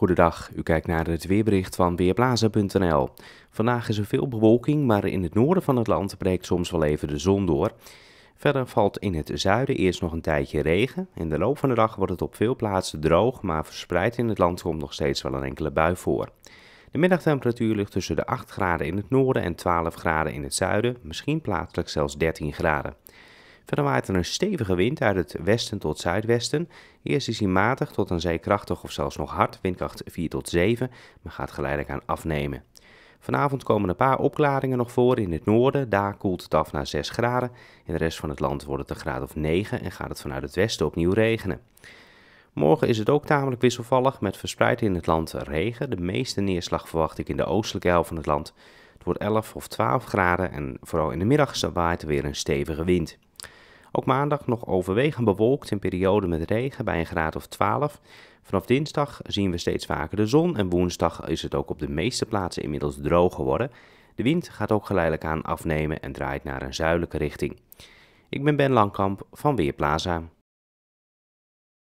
Goedendag, u kijkt naar het weerbericht van Weerblazen.nl. Vandaag is er veel bewolking, maar in het noorden van het land breekt soms wel even de zon door. Verder valt in het zuiden eerst nog een tijdje regen. In de loop van de dag wordt het op veel plaatsen droog, maar verspreid in het land komt nog steeds wel een enkele bui voor. De middagtemperatuur ligt tussen de 8 graden in het noorden en 12 graden in het zuiden, misschien plaatselijk zelfs 13 graden. Verder waait er een stevige wind uit het westen tot zuidwesten. Eerst is hij matig tot aan zeekrachtig of zelfs nog hard, windkracht 4 tot 7, maar gaat geleidelijk aan afnemen. Vanavond komen een paar opklaringen nog voor in het noorden. Daar koelt het af naar 6 graden. In de rest van het land wordt het een graad of 9 en gaat het vanuit het westen opnieuw regenen. Morgen is het ook tamelijk wisselvallig met verspreid in het land regen. De meeste neerslag verwacht ik in de oostelijke helft van het land. Het wordt 11 of 12 graden en vooral in de middag waait er weer een stevige wind. Ook maandag nog overwegend bewolkt in periode met regen bij een graad of 12. Vanaf dinsdag zien we steeds vaker de zon en woensdag is het ook op de meeste plaatsen inmiddels droog geworden. De wind gaat ook geleidelijk aan afnemen en draait naar een zuidelijke richting. Ik ben Ben Langkamp van Weerplaza.